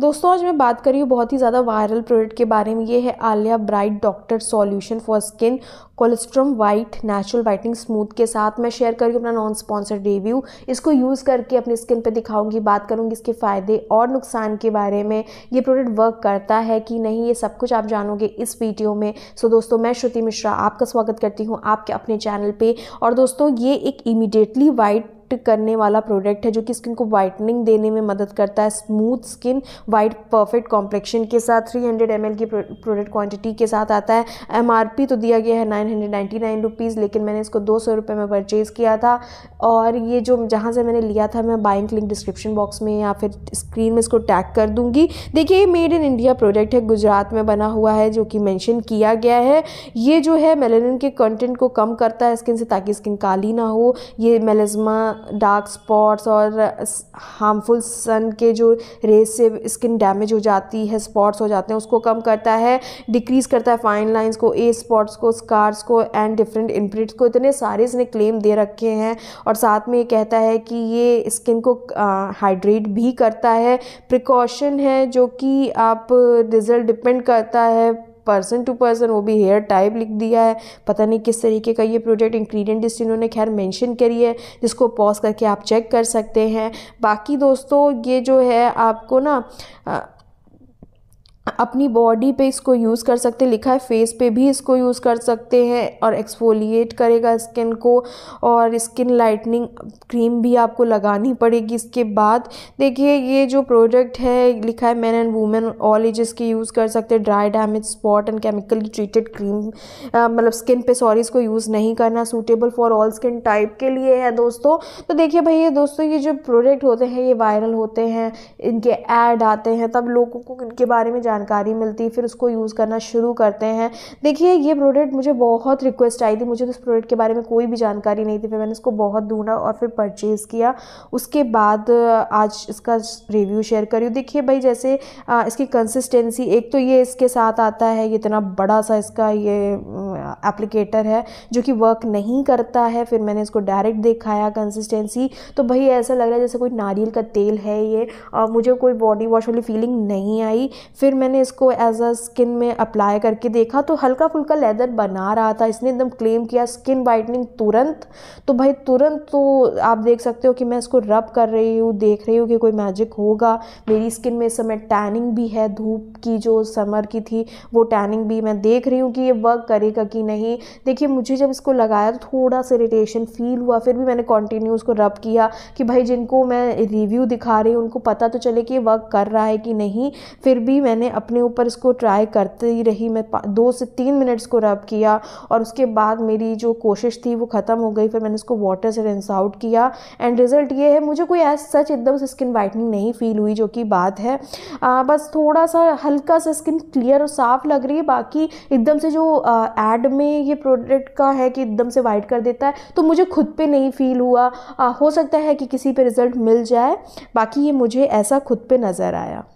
दोस्तों आज मैं बात कर रही हूँ बहुत ही ज़्यादा वायरल प्रोडक्ट के बारे में ये है Aliya bright doctor solution for skin colostrum white natural whitening smooth के साथ मैं शेयर कर रही हूँ अपना नॉन स्पॉन्सर रिव्यू इसको यूज़ करके अपनी स्किन पे दिखाऊंगी बात करूँगी इसके फ़ायदे और नुकसान के बारे में ये प्रोडक्ट वर्क करता है कि नहीं ये सब कुछ आप जानोगे इस वीडियो में सो दोस्तों मैं श्रुति मिश्रा आपका स्वागत करती हूँ आपके अपने चैनल पर और दोस्तों ये एक इमीडिएटली वाइट वाइट करने वाला प्रोडक्ट है जो कि स्किन को वाइटनिंग देने में मदद करता है smooth skin white perfect complexion के साथ थ्री हंड्रेड एम एल की प्रोडक्ट क्वान्टिटी के साथ आता है एम आर पी तो दिया गया है nine hundred ninety nine rupees लेकिन मैंने इसको दो सौ रुपये में परचेज़ किया था और ये जो जहाँ से मैंने लिया था मैं बाइंग लिंक डिस्क्रिप्शन बॉक्स में या फिर स्क्रीन में इसको टैग कर दूँगी देखिए ये मेड इन इंडिया प्रोडक्ट है गुजरात में बना हुआ है जो कि मैंशन किया गया है ये जो है मेलेनिन के कंटेंट को कम करता है स्किन से ताकि स्किन काली ना हो ये मेलेजमा डार्क स्पॉट्स और हार्मफुल uh, सन के जो रेस से स्किन डैमेज हो जाती है स्पॉट्स हो जाते हैं उसको कम करता है डिक्रीज़ करता है फाइन लाइंस को ए स्पॉट्स को स्कार्स को एंड डिफरेंट इनप्रिट्स को इतने सारे इसने क्लेम दे रखे हैं और साथ में ये कहता है कि ये स्किन को हाइड्रेट uh, भी करता है प्रिकॉशन है जो कि आप रिज़ल्ट uh, डिपेंड करता है पर्सन टू पर्सन वो भी हेयर टाइप लिख दिया है पता नहीं किस तरीके का ये प्रोडक्ट इंग्रेडिएंट जिस इन्होंने खैर मेंशन करी है जिसको पॉज करके आप चेक कर सकते हैं बाकी दोस्तों ये जो है आपको ना अपनी बॉडी पे इसको यूज़ कर सकते हैं लिखा है फेस पे भी इसको यूज़ कर सकते हैं और एक्सफोलिएट करेगा स्किन को और स्किन लाइटनिंग क्रीम भी आपको लगानी पड़ेगी इसके बाद देखिए ये जो प्रोडक्ट है लिखा है man and women all ages के यूज़ कर सकते हैं dry damage spot and chemically treated cream मतलब स्किन पे सॉरी इसको यूज़ नहीं करना suitable for all skin type के लिए है दोस्तों तो देखिए भैया दोस्तों ये जो प्रोडक्ट होते हैं ये वायरल होते हैं इनके एड आते हैं तब लोगों को इनके बारे में जानकारी मिलती फिर उसको यूज़ करना शुरू करते हैं देखिए ये प्रोडक्ट मुझे बहुत रिक्वेस्ट आई थी मुझे तो इस प्रोडक्ट के बारे में कोई भी जानकारी नहीं थी फिर मैंने इसको बहुत ढूंढा और फिर परचेज़ किया उसके बाद आज इसका रिव्यू शेयर करी देखिए भाई जैसे इसकी कंसिस्टेंसी एक तो ये इसके साथ आता है ये इतना बड़ा सा इसका ये एप्लीकेटर है जो कि वर्क नहीं करता है फिर मैंने इसको डायरेक्ट देखाया कंसिस्टेंसी तो भाई ऐसा लग रहा है जैसे कोई नारियल का तेल है ये और मुझे कोई बॉडी वॉश वाली फीलिंग नहीं आई फिर मैंने इसको एज अ स्किन में अप्लाई करके देखा तो हल्का फुल्का लेदर बना रहा था इसने एकदम क्लेम किया स्किन वाइटनिंग तुरंत तो भाई तुरंत तो आप देख सकते हो कि मैं इसको रब कर रही हूँ देख रही हूँ कि कोई मैजिक होगा मेरी स्किन में इस समय टैनिंग भी है धूप की जो समर की थी वो टैनिंग भी मैं देख रही हूँ कि ये वर्क करेगा कि नहीं देखिए मुझे जब इसको लगाया तो थोड़ा सा इरीटेशन फील हुआ फिर भी मैंने कंटिन्यू उसको रब किया कि भाई जिनको मैं रिव्यू दिखा रही हूँ उनको पता तो चले कि वर्क कर रहा है कि नहीं फिर भी मैंने अपने ऊपर इसको ट्राई करती रही मैं दो से तीन मिनट को रब किया और उसके बाद मेरी जो कोशिश थी वो ख़त्म हो गई फिर मैंने इसको वाटर से रेंस आउट किया एंड रिज़ल्ट ये है मुझे कोई ऐसा सच एकदम से स्किन वाइटनिंग नहीं फील हुई जो कि बात है आ, बस थोड़ा सा हल्का सा स्किन क्लियर और साफ़ लग रही है बाकी एकदम से जो एड में ये प्रोडक्ट का है कि एकदम से वाइट कर देता है तो मुझे खुद पे नहीं फील हुआ आ, हो सकता है कि किसी पे रिज़ल्ट मिल जाए बाकी ये मुझे ऐसा खुद पे नज़र आया